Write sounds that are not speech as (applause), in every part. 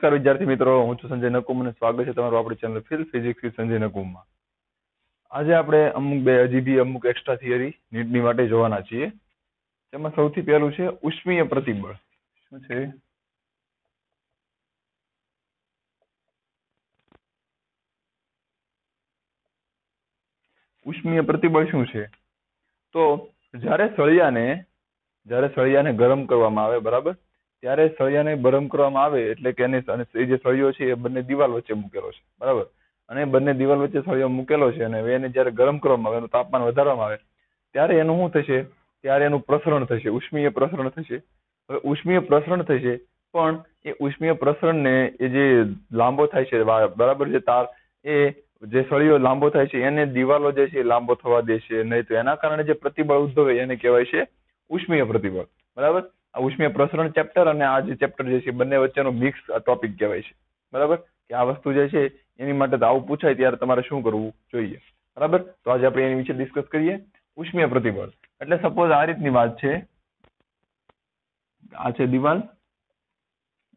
નમસ્કાર વિદ્યાર્થી મિત્રો હું છું સંજય નકુમ અને સ્વાગત છે તમારું આપણી channel feel physics with Sanjay નકુમમાં આજે આપણે અમુક બે હજી બી અમુક એક્સ્ટ્રા થિયરી નીટની માટે જોવાના છીએ તેમાં સૌથી પહેલું છે ઉષ્મીય પ્રતિબળ શું છે ઉષ્મીય પ્રતિબળ શું છે તો જ્યારે સળિયાને જ્યારે સળિયાને ગરમ કરવામાં આવે બરાબર ત્યારે સળિયાને બરમ કરવામાં આવે એટલે કે એને એ જે સળિયો છે એ બંને દિવાલ વચ્ચે મૂકેલો છે બરાબર અને બંને દિવાલ વચ્ચે સળિયો મૂકેલો છે અને એને જ્યારે ગરમ કરવામાં આવે એનું તાપમાન વધારવામાં આવે ત્યારે એનું શું થશે ત્યારે એનું પ્રસરણ થશે ઉષ્મીય પ્રસરણ થશે હવે ઉષ્મીય પ્રસરણ થશે પણ એ ઉષ્મીય પ્રસરણને એ જે લાંબો થાય છે બરાબર જે તાર એ જે સળિયો લાંબો થાય છે એને દિવાલો જે છે લાંબો થવા દેશે નહીં તો એના કારણે જે પ્રતિબળ ઉદ્ભવે એને કહેવાય છે ઉષ્મીય પ્રતિબળ બરાબર ઉષ્મીય પ્રસરણ ચેપ્ટર અને આ જે ચેપ્ટર જે છે બંને વચ્ચેનો મિક્સ ટોપિક કહેવાય છે બરાબર કે આ વસ્તુ જે છે એની માટે તો આવું પૂછાય ત્યારે તમારે શું કરવું જોઈએ બરાબર તો આજે આપણે એની વિશે ડિસ્કસ કરીએ ઉષ્મીય પ્રતિબળ એટલે સપોઝ આ રીતની વાત છે આ છે દિવાલ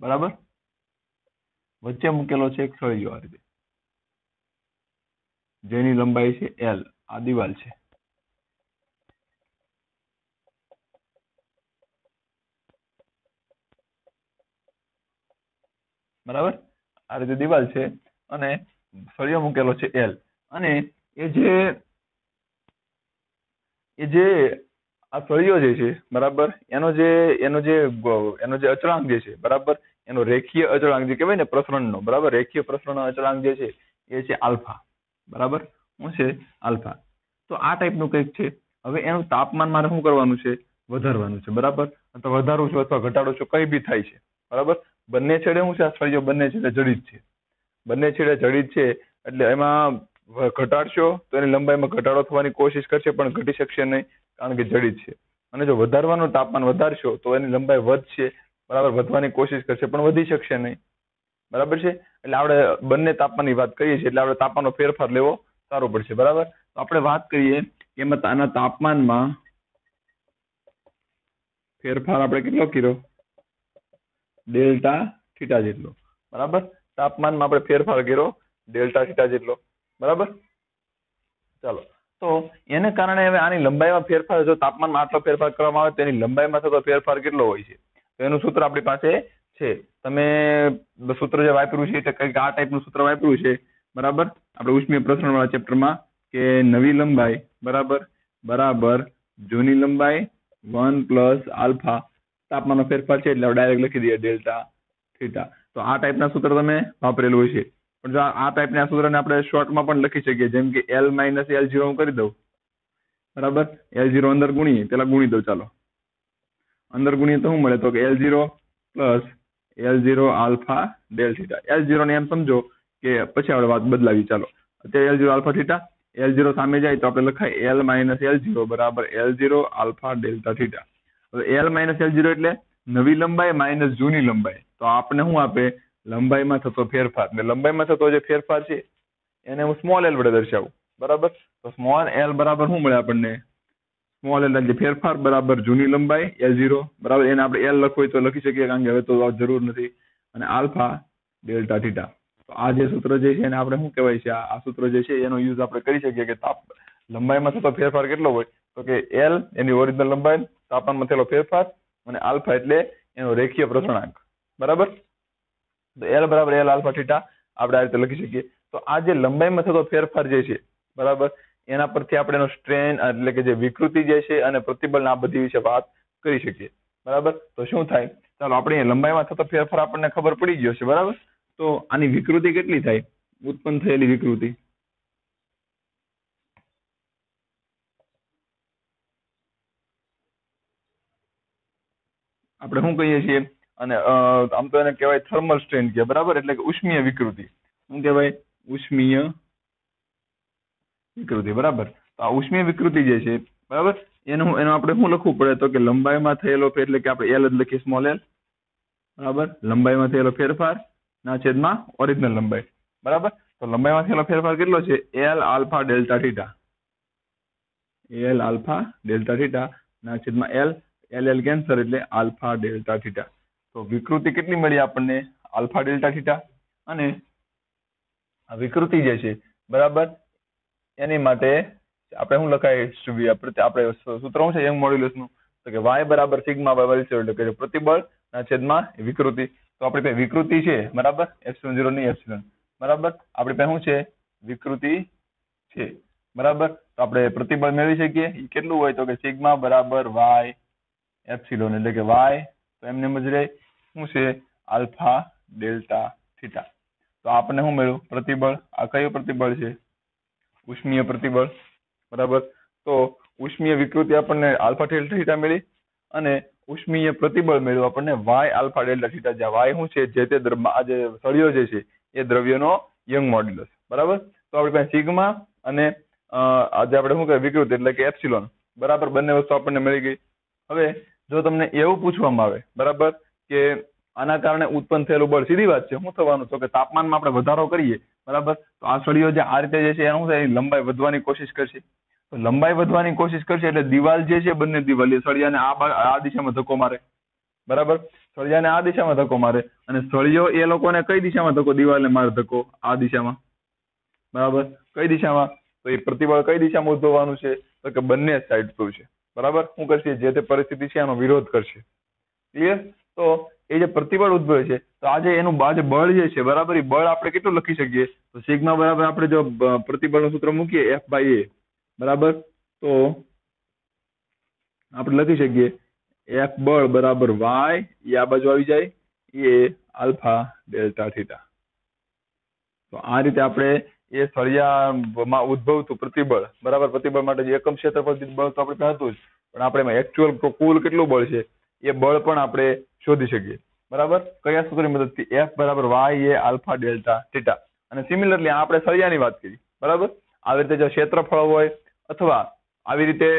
બરાબર વચ્ચે મૂકેલો છે એક સળિયો આ રીતે જેની લંબાઈ છે એલ આ દિવાલ છે બરાબર આ રીતે દિવાલ છે અને સળિયો મૂકેલો છે એલ અને એ જે એ જે આ સળિયો જે છે બરાબર એનો જે એનો જે એનો જે અચળાંક જે છે બરાબર એનો રેખીય અચળાંક જે કહેવાય ને પ્રસરણનો બરાબર રેખીય પ્રસરણ અચળાંક જે છે એ છે આલ્ફા બરાબર શું છે આલ્ફા તો આ ટાઈપનું કંઈક છે હવે એનું તાપમાન મારે શું કરવાનું છે વધારવાનું છે બરાબર અથવા વધારું છું અથવા ઘટાડું છું કંઈ બી થાય છે બરાબર બંને છેડે શું છે આ બંને છેડે જડિત છે બંને છેડે જડિત છે એટલે એમાં ઘટાડશો તો એની લંબાઈમાં ઘટાડો થવાની કોશિશ કરશે પણ ઘટી શકશે નહીં કારણ કે જડિત છે અને જો વધારવાનું તાપમાન વધારશો તો એની લંબાઈ વધશે બરાબર વધવાની કોશિશ કરશે પણ વધી શકશે નહીં બરાબર છે એટલે આપણે બંને તાપમાનની વાત કરીએ છીએ એટલે આપણે તાપમાનનો ફેરફાર લેવો સારો પડશે બરાબર તો આપણે વાત કરીએ કે એમાં આના તાપમાનમાં ફેરફાર આપણે કેટલો કર્યો ડેલ્ટા થીટા જેટલો બરાબર તાપમાનમાં આપણે ફેરફાર કર્યો ડેલ્ટા થીટા જેટલો બરાબર ચાલો તો એને કારણે હવે આની લંબાઈમાં ફેરફાર જો તાપમાનમાં આટલો ફેરફાર કરવામાં આવે તો એની લંબાઈમાં થતો ફેરફાર કેટલો હોય છે તો એનું સૂત્ર આપણી પાસે છે તમે સૂત્ર જે વાપર્યું છે તે કંઈક આ ટાઈપનું સૂત્ર વાપર્યું છે બરાબર આપણે ઉષ્મીય પ્રસરણવાળા ચેપ્ટરમાં કે નવી લંબાઈ બરાબર બરાબર જૂની લંબાઈ વન પ્લસ આલ્ફા तापमान फेरफार डायरेक्ट लखी दिए डेल्टा थीटा तो आ टाइप सूत्र ते वपरेलू हो जो आ टाइप सूत्र ने अपने शोर्ट में लखी सकिए जम कि एल माइनस एल जीरो कर दू बराबर एल जीरो अंदर गुणी पे गुणी दू चलो अंदर गुणी तो शू तो L zero plus L zero alpha del theta L zero ने एम समझो कि पीछे अपने बात बदला चलो अत L zero alpha theta L zero सामने जाए तो आप लखाए एल माइनस एल जीरो बराबर L zero alpha delta theta L minus L zero એટલે નવી લંબાઈ માઇનસ જૂની લંબાઈ તો આપણને શું આપે લંબાઈમાં થતો ફેરફાર એટલે લંબાઈમાં થતો જે ફેરફાર છે એને હું સ્મોલ એલ વડે દર્શાવું બરાબર તો સ્મોલ એલ બરાબર શું મળે આપણને સ્મોલ એલ એટલે ફેરફાર બરાબર જૂની લંબાઈ એલ ઝીરો બરાબર એને આપણે એલ લખવું હોય તો લખી શકીએ કારણ કે હવે તો જરૂર નથી અને આલ્ફા ડેલ્ટા થીટા તો આ જે સૂત્ર જે છે એને આપણે શું કહેવાય છે આ સૂત્ર જે છે એનો યુઝ આપણે કરી શકીએ કે તાપ લંબાઈમાં થતો ફેરફાર કેટલો હોય તો કે એલ એની ઓરિજિનલ લંબાઈ તાપમાનમાં થયેલો ફેરફાર અને આલ્ફા એટલે એનો રેખીય પ્રસરણાંક બરાબર તો એલ બરાબર એલ આલ્ફા થીટા આપણે આ રીતે લખી શકીએ તો આ જે લંબાઈમાં થતો ફેરફાર જે છે બરાબર એના પરથી આપણે એનો સ્ટ્રેન એટલે કે જે વિકૃતિ જે છે અને પ્રતિબળ આ બધી વિશે વાત કરી શકીએ બરાબર તો શું થાય ચાલો આપણે લંબાઈમાં થતો ફેરફાર આપણને ખબર પડી ગયો છે બરાબર તો આની વિકૃતિ કેટલી થાય ઉત્પન્ન થયેલી વિકૃતિ આપણે શું કહીએ છીએ અને આમ તો એને કહેવાય થર્મલ સ્ટ્રેન કે બરાબર એટલે કે ઉષ્મીય વિકૃતિ શું કહેવાય ઉષ્મીય વિકૃતિ બરાબર તો આ ઉષ્મીય વિકૃતિ જે છે બરાબર એનું એનું આપણે શું લખવું પડે તો કે લંબાઈમાં થયેલો ફેર એટલે કે આપણે એલ જ લખીએ સ્મોલ એલ બરાબર લંબાઈમાં થયેલો ફેરફાર ના છેદમાં ઓરિજિનલ લંબાઈ બરાબર તો લંબાઈમાં થયેલો ફેરફાર કેટલો છે L alpha delta theta L alpha delta theta ના છેદમાં એલ એલ એલ કેન્સર એટલે આલ્ફા ડેલ્ટા થીટા તો વિકૃતિ કેટલી મળી આપણને આલ્ફા ડેલ્ટા થીટા અને વિકૃતિ જે છે બરાબર એની માટે આપણે શું લખાય આપણે સૂત્ર શું છે યંગ મોડ્યુલસનું તો કે વાય બરાબર સિગ્મા બાય વલસર એટલે કે પ્રતિબળ ના છેદમાં વિકૃતિ તો આપણી પાસે વિકૃતિ છે બરાબર એપ્સિલોન ઝીરો ની એપ્સિલોન બરાબર આપણી પાસે શું છે વિકૃતિ છે બરાબર તો આપણે પ્રતિબળ મેળવી શકીએ એ કેટલું હોય તો કે સિગ્મા બરાબર વાય એપ્સિલોન એટલે કે વાય તો એમને એમ શું છે આલ્ફા ડેલ્ટા થીટા તો આપણને શું મળ્યું પ્રતિબળ આ કયું પ્રતિબળ છે ઉષ્મીય પ્રતિબળ બરાબર તો ઉષ્મીય વિકૃતિ આપણને આલ્ફા ડેલ્ટા થીટા મળી અને ઉષ્મીય પ્રતિબળ મેળવ્યું આપણને વાય આલ્ફા ડેલ્ટા થીટા જ્યાં વાય શું છે જે તે આ જે સળિયો જે છે એ દ્રવ્યનો યંગ મોડ્યુલસ બરાબર તો આપણે પાસે સિગ્મા અને આજે આપણે શું કહે વિકૃત એટલે કે એપ્સિલોન બરાબર બંને વસ્તુ આપણને મળી ગઈ હવે જો તમને એવું પૂછવામાં આવે બરાબર કે આના કારણે ઉત્પન્ન થયેલું બળ સીધી વાત છે શું થવાનું તો કે તાપમાનમાં આપણે વધારો કરીએ બરાબર તો આ સળીઓ જે આ રીતે જે છે એનું છે લંબાઈ વધવાની કોશિશ કરશે તો લંબાઈ વધવાની કોશિશ કરશે એટલે દિવાલ જે છે બંને દિવાલ એ સળિયાને આ દિશામાં ધક્કો મારે બરાબર સળિયાને આ દિશામાં ધક્કો મારે અને સળિયો એ લોકોને કઈ દિશામાં ધક્કો દિવાલને મારે ધક્કો આ દિશામાં બરાબર કઈ દિશામાં તો એ પ્રતિબળ કઈ દિશામાં ઉદ્ભવવાનું છે તો કે બંને સાઈડ થયું છે બરાબર શું કરશે જે તે પરિસ્થિતિ છે એનો વિરોધ કરશે clear તો એ જે પ્રતિબળ ઉદભવે છે તો આજે એનું આજે બળ જે છે બરાબર બળ આપણે કેટલું લખી શકીએ તો સિગ્મા બરાબર આપણે જો પ્રતિબળનું સૂત્ર મૂકીએ એફ બાય એ બરાબર તો આપણે લખી શકીએ એફ બળ બરાબર વાય એ આ બાજુ આવી જાય એ આલ્ફા ડેલ્ટા થીટા તો આ રીતે આપણે એ સળિયામાં ઉદ્ભવતું પ્રતિબળ બરાબર પ્રતિબળ માટે જે એકમ ક્ષેત્રફળ દીઠ બળ તો આપણે પાસે જ પણ આપણે એમાં એકચ્યુઅલ કુલ કેટલું બળ છે એ બળ પણ આપણે શોધી શકીએ બરાબર કયા સૂત્રની મદદથી એફ બરાબર Y A alpha delta theta અને સિમિલરલી આપણે સળિયાની વાત કરી બરાબર આવી રીતે જો ક્ષેત્રફળ હોય અથવા આવી રીતે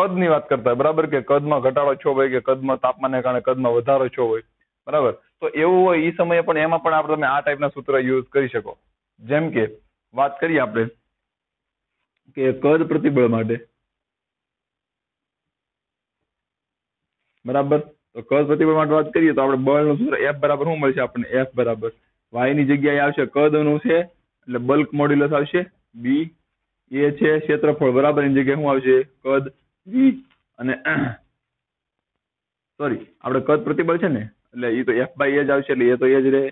કદની વાત કરતા હોય બરાબર કે કદમાં ઘટાડો છો હોય કે કદમાં તાપમાનને કારણે કદમાં વધારો છો હોય બરાબર તો એવું હોય એ સમયે પણ એમાં પણ આપણે તમે આ ટાઈપના સૂત્ર યુઝ કરી શકો જેમ કે વાત કરીએ આપણે કે કદ પ્રતિબળ માટે બરાબર તો કદ પ્રતિબળ માટે વાત કરીએ તો આપણે નું સૂત્ર એફ બરાબર શું મળશે આપણને એફ બરાબર વાય ની જગ્યાએ આવશે કદ નું છે એટલે બલ્ક મોડ્યુલસ આવશે બી એ છે ક્ષેત્રફળ બરાબર એની જગ્યાએ શું આવશે કદ વી અને સોરી (coughs) આપણે કદ પ્રતિબળ છે ને એટલે એ તો એફ બાય એ જ આવશે એટલે એ તો એ જ રહે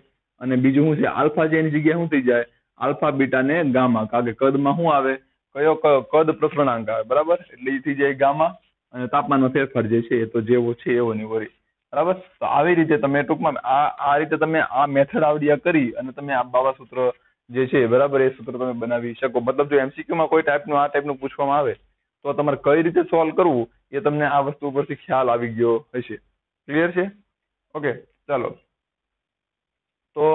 અને બીજું શું છે આલ્ફા છે એની જગ્યાએ શું થઈ જાય આલ્ફા બીટા ને ગામા કારણ કે કદમાં શું આવે કયો કદ પ્રસરણાંક આવે બરાબર એટલે એથી જાય ગામા અને તાપમાનનો ફેરફાર જે છે એ તો જેવો છે એવો ની બરાબર તો આવી રીતે તમે ટૂંકમાં આ આ રીતે તમે આ મેથડ આવડિયા કરી અને તમે આ બાવા સૂત્ર જે છે બરાબર એ સૂત્ર તમે બનાવી શકો મતલબ જો એમસીક્યુમાં કોઈ ટાઈપનું આ ટાઈપનું પૂછવામાં આવે તો તમારે કઈ રીતે સોલ્વ કરવું એ તમને આ વસ્તુ ઉપરથી ખ્યાલ આવી ગયો હશે ક્લિયર છે ઓકે ચાલો તો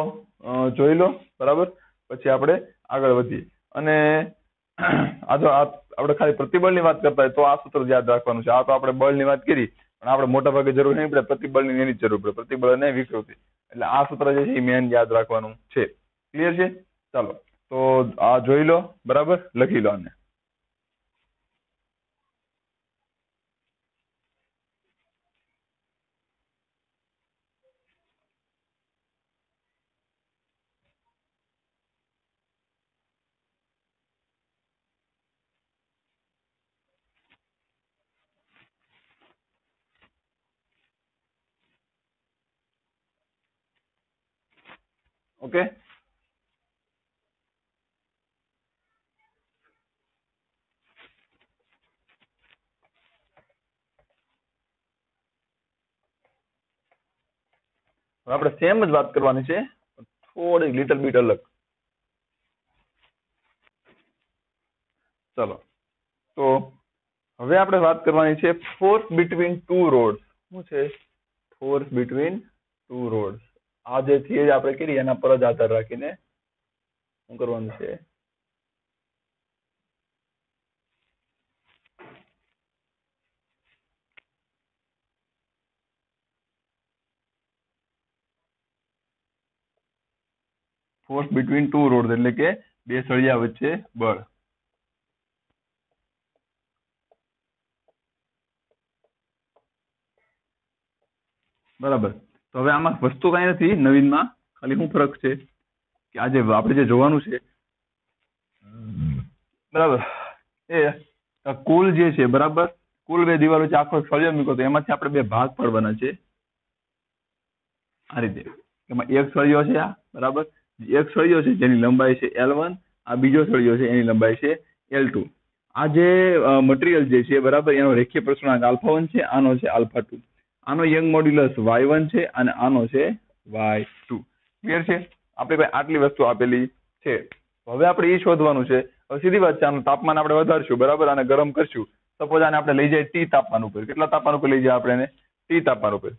જોઈ લો બરાબર પછી આપણે આગળ વધીએ અને આ જો આપણે ખાલી પ્રતિબળની વાત કરતા હોય તો આ સૂત્ર યાદ રાખવાનું છે આ તો આપણે બળની વાત કરી પણ આપણે મોટા ભાગે જરૂર નહીં પડે પ્રતિબળની એની જરૂર પડે પ્રતિબળ અને વિકૃતિ એટલે આ સૂત્ર જે છે એ મેન યાદ રાખવાનું છે ક્લિયર છે ચાલો તો આ જોઈ લો બરાબર લખી લો આને ओके हम आपरे सेमज बात करवानी छे थोड़ी लिटिल बिट अलग चलो तो હવે આપણે વાત કરવાની છે ફોર્થ બીટવીન ટુ રોડસ શું છે ફોર્થ બીટવીન ટુ રોડસ આ જે થિયરી આપણે કરી એના પર જ આધાર રાખીને શું કરવાનું છે ફોર્સ બિટવીન ટુ રોડ એટલે કે બે સળિયા વચ્ચે બળ બરાબર તો હવે આમાં વસ્તુ કાંઈ નથી નવીનમાં ખાલી શું ફરક છે કે આજે આપણે જે જોવાનું છે બરાબર એ કુલ જે છે બરાબર કુલ બે દિવાલો છે આખો સળિયો મૂક્યો તો એમાંથી આપણે બે ભાગ પાડવાના છે આ રીતે એમાં એક સળિયો છે આ બરાબર એક સળિયો છે જેની લંબાઈ છે એલ વન આ બીજો સળિયો છે એની લંબાઈ છે એલ ટુ આ જે મટીરિયલ જે છે બરાબર એનો રેખીય પ્રસરણાંક આલ્ફા વન છે આનો છે આલ્ફા ટુ આનો યંગ મોડ્યુલસ વાય વન છે અને આનો છે વાય ટુ ક્લિયર છે આપણે ભાઈ આટલી વસ્તુ આપેલી છે હવે આપણે એ શોધવાનું છે હવે સીધી વાત છે આનું તાપમાન આપણે વધારશું બરાબર આને ગરમ કરશું સપોઝ આને આપણે લઈ જાય ટી તાપમાન ઉપર કેટલા તાપમાન ઉપર લઈ જાય આપણે એને ટી તાપમાન ઉપર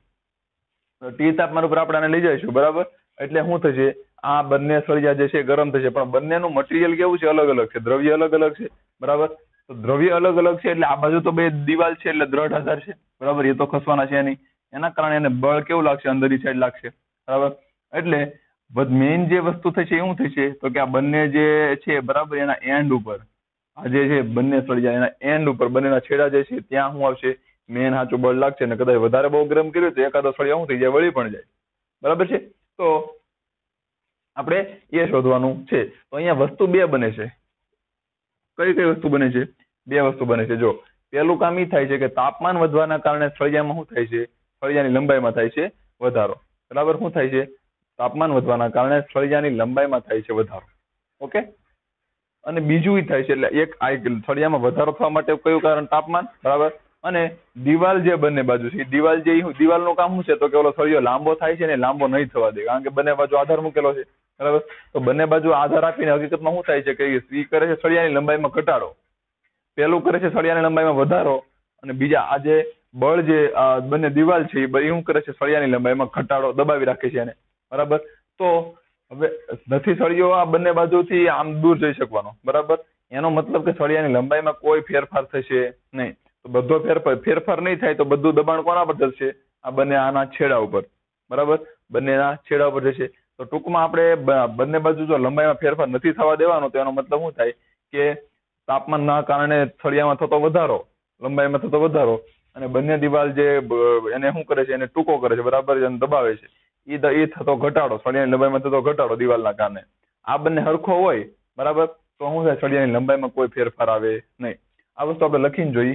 ટી તાપમાન ઉપર આપણે આને લઈ જઈશું બરાબર એટલે શું થશે આ બંને સળિયા જે છે ગરમ થશે પણ બંનેનું મટીરિયલ કેવું છે અલગ અલગ છે દ્રવ્ય અલગ અલગ છે બરાબર દ્રવ્ય અલગ અલગ છે એટલે આ બાજુ તો બે દિવાલ છે એટલે દ્રઢ આધાર છે બરાબર એ તો ખસવાના છે નહીં એના કારણે એને બળ કેવું લાગશે અંદરની સાઈડ લાગશે બરાબર એટલે મેઇન જે વસ્તુ થશે એ થશે તો કે આ બંને જે છે બરાબર એના એન્ડ ઉપર આ જે છે બંને સળિયા એના એન્ડ ઉપર બંનેના છેડા જે છે ત્યાં શું આવશે મેન સાચું બળ લાગશે અને કદાચ વધારે બહુ ગરમ કર્યું તો એકાદો સળિયા શું થઈ જાય વળી પણ જાય બરાબર છે તો આપણે એ શોધવાનું છે તો અહીંયા વસ્તુ બે બને છે કઈ કઈ વસ્તુ બને છે બે વસ્તુ બને છે જો પહેલું કામ એ થાય છે કે તાપમાન વધવાના કારણે ફળિયામાં શું થાય છે ફળિયાની લંબાઈમાં થાય છે વધારો બરાબર શું થાય છે તાપમાન વધવાના કારણે ફળિયાની લંબાઈમાં થાય છે વધારો ઓકે અને બીજું એ થાય છે એટલે એક ફળિયામાં વધારો થવા માટે કયું કારણ તાપમાન બરાબર અને દિવાલ જે બંને બાજુ છે દિવાલ જે દિવાલનું કામ શું છે તો કે ઓલો ફળિયો લાંબો થાય છે ને લાંબો નહીં થવા દે કારણ કે બંને બાજુ આધાર મૂકેલો છે બરાબર તો બંને બાજુ આધાર આપીને હકીકતમાં શું થાય છે કે એ કરે છે ફળિયાની લંબાઈમાં ઘટાડો પહેલું કરે છે સળિયાની લંબાઈમાં વધારો અને બીજા આ જે બળ જે બંને દિવાલ છે એ શું કરે છે સળિયાની લંબાઈમાં ઘટાડો દબાવી રાખે છે એને બરાબર તો હવે નથી સળિયો આ બંને બાજુથી આમ દૂર જઈ શકવાનો બરાબર એનો મતલબ કે સળિયાની લંબાઈમાં કોઈ ફેરફાર થશે નહીં તો બધો ફેરફાર ફેરફાર નહીં થાય તો બધું દબાણ કોના પર જશે આ બંને આના છેડા ઉપર બરાબર બંનેના છેડા ઉપર જશે તો ટૂંકમાં આપણે બંને બાજુ જો લંબાઈમાં ફેરફાર નથી થવા દેવાનો તો એનો મતલબ શું થાય કે તાપમાનના કારણે થળિયામાં થતો વધારો લંબાઈમાં થતો વધારો અને બંને દિવાલ જે એને શું કરે છે એને ટૂંકો કરે છે બરાબર એને દબાવે છે એ એ થતો ઘટાડો સળિયાની લંબાઈમાં થતો ઘટાડો દિવાલના કારણે આ બંને હરખો હોય બરાબર તો શું થાય સળિયાની લંબાઈમાં કોઈ ફેરફાર આવે નહીં આ વસ્તુ આપણે લખીને જોઈ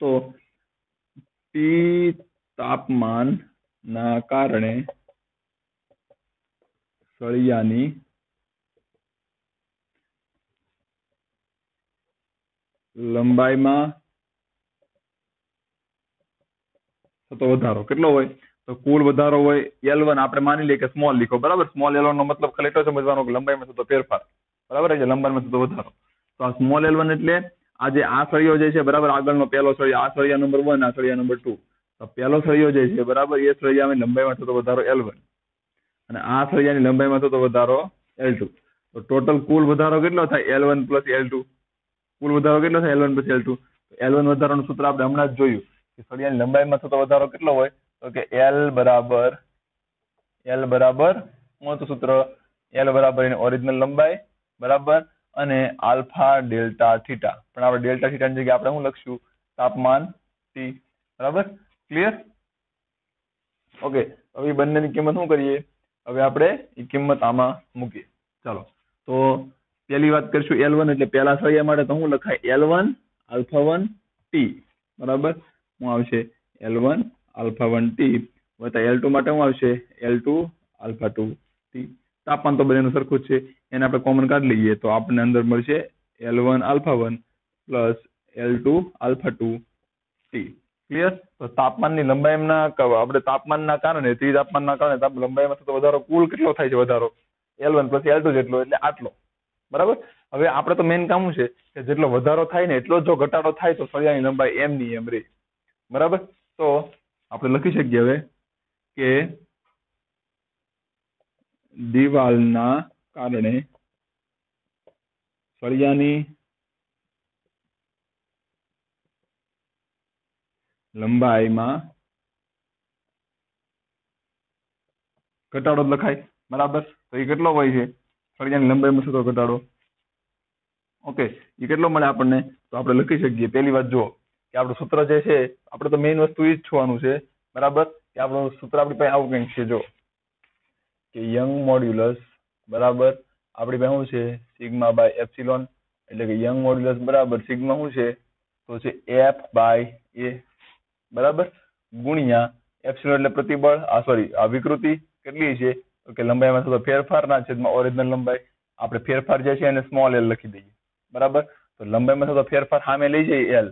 તો ટી ના કારણે સળિયાની લંબાઈમાં થતો વધારો કેટલો હોય તો કુલ વધારો હોય એલ વન આપણે માની લઈએ કે સ્મોલ લીખો બરાબર સ્મોલ એલ નો મતલબ ખાલી એટલો સમજવાનો કે લંબાઈમાં થતો ફેરફાર બરાબર છે લંબાઈમાં થતો વધારો તો આ સ્મોલ એલ વન એટલે આ જે આ સળિયો જે છે બરાબર આગળનો પહેલો સળિયો આ સળિયા નંબર વન આ સળિયા નંબર ટુ તો પહેલો સળિયો જે છે બરાબર એ સળિયાની લંબાઈમાં થતો વધારો એલ વન અને આ સળિયાની લંબાઈમાં થતો વધારો એલ ટુ તો ટોટલ કુલ વધારો કેટલો થાય L one plus L two કુલ વધારો કેટલો થાય એલ વન પછી એલ ટુ એલ વન વધારાનું સૂત્ર આપણે હમણાં જ જોયું કે સળિયાની લંબાઈમાં થતો વધારો કેટલો હોય તો કે એલ બરાબર એલ બરાબર મોટું સૂત્ર એલ બરાબર એની ઓરિજિનલ લંબાઈ બરાબર અને આલ્ફા ડેલ્ટા થીટા પણ આપણે ડેલ્ટા થીટાની જગ્યાએ આપણે શું લખશું તાપમાન ટી બરાબર ક્લિયર ઓકે હવે બંનેની કિંમત શું કરીએ હવે આપણે એ કિંમત આમાં મૂકીએ ચાલો તો પહેલી વાત કરશું એલ વન એટલે પહેલા સળિયા માટે તો શું લખાય L one alpha one T બરાબર શું આવશે L one alpha one T વત્તા એલ ટુ માટે શું આવશે L two alpha two T તાપમાન તો બધાનું સરખું જ છે એને આપણે કોમન કાર્ડ લઈએ તો આપણને અંદર મળશે L one alpha one plus L two alpha two T clear તો તાપમાનની લંબાઈના આપણે તાપમાનના કારણે ત્રિ તાપમાનના કારણે લંબાઈમાં થતો વધારો કુલ કેટલો થાય છે વધારો L one plus L two જેટલો એટલે આટલો બરાબર હવે આપડે તો main કામ છે કે જેટલો વધારો થાય ને એટલો જો ઘટાડો થાય તો સળિયાની લંબાઈ એમ ની એમ રે બરાબર તો આપણે લખી શકીએ હવે કે દિવાલના કારણે સળિયાની લંબાઈમાં ઘટાડો લખાય બરાબર તો એ કેટલો હોય છે સળિયાની લંબાઈમાં થતો ઘટાડો ઓકે એ કેટલો મળે આપણને તો આપણે લખી શકીએ પહેલી વાત જુઓ કે આપણું સૂત્ર જે છે આપણે તો મેઇન વસ્તુ એ જ જોવાનું છે બરાબર કે આપણું સૂત્ર આપણી પાસે આવું કંઈક છે જો કે યંગ મોડ્યુલસ બરાબર આપણી પાસે શું છે સિગ્મા બાય એપ્સિલોન એટલે કે યંગ મોડ્યુલસ બરાબર સિગ્મા શું છે તો છે એફ બાય એ બરાબર ગુણ્યા એપ્સિલોન એટલે પ્રતિબળ આ સોરી આ વિકૃતિ કેટલી છે ઓકે લંબાઈમાં થતો ફેરફારના છેદમાં ઓરિજિનલ લંબાઈ આપણે ફેરફાર જે છે એને સ્મોલ એલ લખી દઈએ બરાબર તો લંબાઈમાં થતો ફેરફાર સામે લઈ જઈએ એલ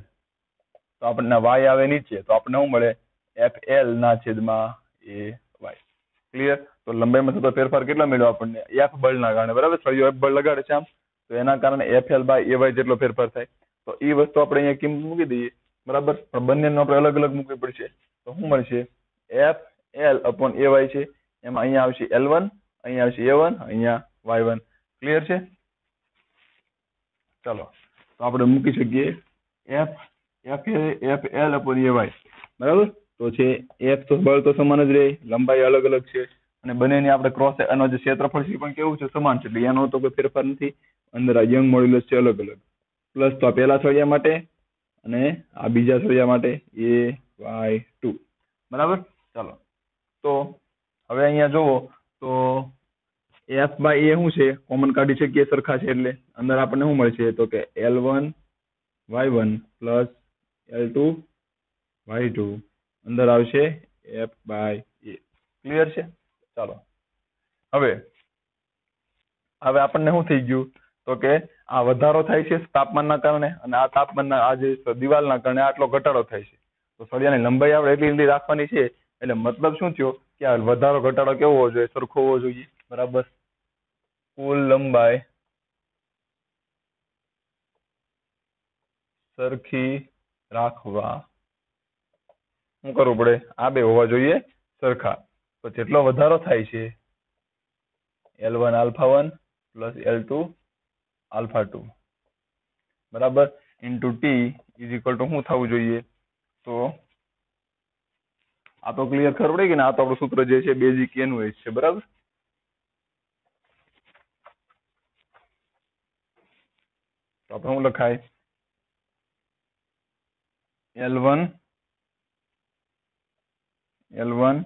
તો આપણને વાય આવે નીચે તો આપણને શું મળે એફ એલ ના છેદમાં એ વાય ક્લિયર તો લંબાઈમાં થતો ફેરફાર કેટલો મળ્યો આપણને એફ બળના કારણે બરાબર સળિયો એફ બળ લગાડે છે આમ તો એના કારણે F L by A Y જેટલો ફેરફાર થાય તો એ વસ્તુ આપણે અહીંયા કિંમત મૂકી દઈએ બરાબર પણ બંનેનો આપણે અલગ અલગ મૂકવી પડશે તો શું મળશે F L upon A Y છે એમાં અહીંયા આવશે એલ વન અહીંયા આવશે એ વન અહીંયા વાય વન ક્લિયર છે ચલો તો આપણે મૂકી શકીએ F F F L upon A Y બરાબર તો છે એફ તો બળ તો સમાન જ રહે લંબાઈ અલગ અલગ છે અને બંનેની આપણે ક્રોસ એનો જે ક્ષેત્રફળ છે પણ કેવું છે સમાન છે એનો તો કોઈ ફેરફાર નથી અંદર આ યંગ મોડ્યુલસ છે અલગ અલગ પ્લસ તો આ પહેલા સળિયા માટે અને આ બીજા સળિયા માટે એ વાય ટુ બરાબર ચાલો તો હવે અહીંયા જુઓ તો એફ બાય એ શું છે કોમન કાઢી છે કે સરખા છે એટલે અંદર આપણને શું મળશે તો કે L one Y one plus L two Y two અંદર આવશે એફ બાય એ ક્લિયર છે ચાલો હવે હવે આપણને શું થઈ ગયું તો કે આ વધારો થાય છે તાપમાનના કારણે અને આ તાપમાનના આ જે દિવાલના કારણે આટલો ઘટાડો થાય છે તો સળિયાની લંબાઈ આપણે એટલી એટલી રાખવાની છે એટલે મતલબ શું થયો કે આ વધારો ઘટાડો કેવો હોવો જોઈએ સરખો હોવો જોઈએ બરાબર કુલ લંબાઈ સરખી રાખવા શું કરવું પડે આ બે હોવા જોઈએ સરખા તો જેટલો વધારો થાય છે L one alpha one plus L two alpha two બરાબર into T is equal to શું થવું જોઈએ તો આ તો ક્લિયર ખબર પડી કે આ તો આપણું સૂત્ર જે છે બેઝિક એનું એ છે બરાબર તો આપણે શું લખાય L one L one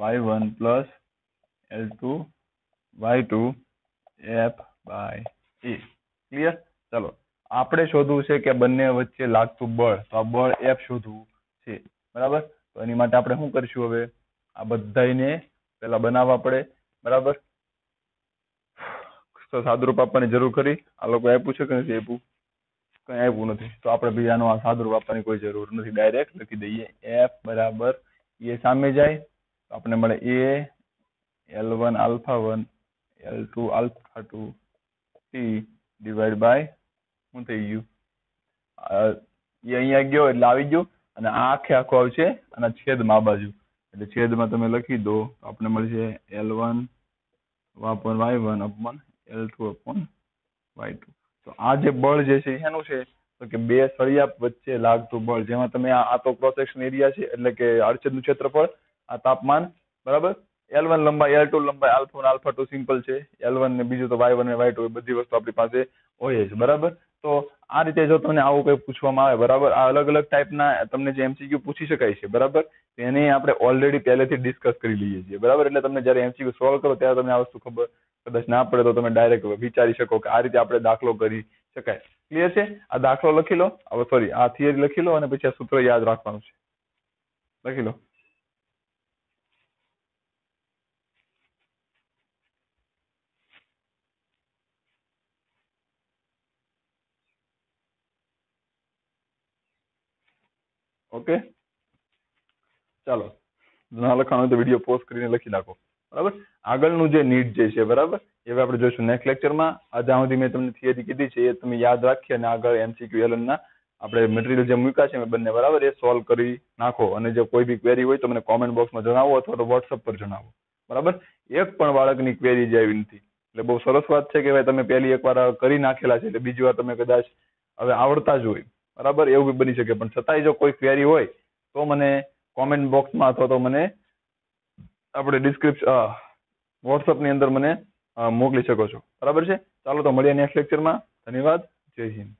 Y one plus L two Y two F by A clear ચલો આપણે શોધવું છે કે બંને વચ્ચે લાગતું બળ તો આ બળ એફ શોધવું છે બરાબર તો એની માટે આપણે શું કરીશું હવે આ બધાને પેલા બનાવવા પડે બરાબર તો સાદુરૂપ આપવાની જરૂર ખરી આ લોકો આપ્યું છે કે નથી આપ્યું કંઈ આપ્યું નથી તો આપણે બી આનો આ સાદુરૂપ આપવાની કોઈ જરૂર નથી ડાયરેક્ટ લખી દઈએ એફ બરાબર એ e સામે જાય તો આપણે મળે એ L one alpha one L two alpha two C divide by શું થઈ ગયું એ અહીંયા ગયો એટલે આવી ગયું અને આ આખે આખો આવશે અને છેદમાં આ બાજુ એટલે છેદમાં તમે લખી દો આપણે મળશે L one upon Y one upon L two upon Y two તો આ જે બળ જે છે એનું છે તો કે બે સળિયા વચ્ચે લાગતું બળ જેમાં તમે આ તો ક્રોસ એરિયા છે એટલે કે અડચેદનું ક્ષેત્રફળ આ તાપમાન બરાબર એલ વન લંબાઈ એલ ટુ લંબાઈ આલ્ફા અને આલ્ફા ટુ સિમ્પલ છે એલ વન ને બીજું તો વાય વન અને વાય ટુ બધી વસ્તુ આપણી પાસે હોય છે બરાબર તો આ રીતે જો તમને આવું કંઈ પૂછવામાં આવે બરાબર આ અલગ અલગ ટાઈપના તમને જે એમસીક્યુ પૂછી શકાય છે બરાબર એને આપણે ઓલરેડી પહેલેથી ડિસ્કસ કરી લઈએ છીએ બરાબર એટલે તમને જ્યારે એમસીક્યુ સોલ્વ કરો ત્યારે તમને આ વસ્તુ ખબર કદાચ ના પડે તો તમે ડાયરેક્ટ વિચારી શકો કે આ રીતે આપણે દાખલો કરી શકાય ક્લિયર છે આ દાખલો લખી લો હવે સોરી આ થિયરી લખી લો અને પછી આ સૂત્ર યાદ રાખવાનું છે લખી લો ઓકે ચાલો ના લખાણ તો વિડીયો પોઝ કરીને લખી નાખો બરાબર આગળનું જે નીટ જે છે બરાબર એ આપણે જોઈશું નેક્સ્ટ લેક્ચરમાં આ જ્યાં સુધી મેં તમને થિયરી કીધી છે એ તમે યાદ રાખી અને આગળ એમસીક્યુ એલનના આપણે મટીરિયલ જે મૂક્યા છે બંને બરાબર એ સોલ્વ કરી નાખો અને જો કોઈ બી ક્વેરી હોય તો મને કોમેન્ટ બોક્સમાં જણાવો અથવા તો વોટ્સઅપ પર જણાવો બરાબર એક પણ બાળકની ક્વેરી જે આવી નથી એટલે બહુ સરસ વાત છે કે ભાઈ તમે પહેલી એકવાર કરી નાખેલા છે એટલે બીજી વાર તમે કદાચ હવે આવડતા જ હોય બરાબર એવું બી બની શકે પણ છતાંય જો કોઈ ક્વેરી હોય તો મને કોમેન્ટ બોક્સમાં અથવા તો મને આપણે ડિસ્ક્રિપ્શન વોટ્સઅપની અંદર મને મોકલી શકો છો બરાબર છે ચાલો તો મળીએ નેક્સ્ટ લેક્ચરમાં ધન્યવાદ જય હિન્દ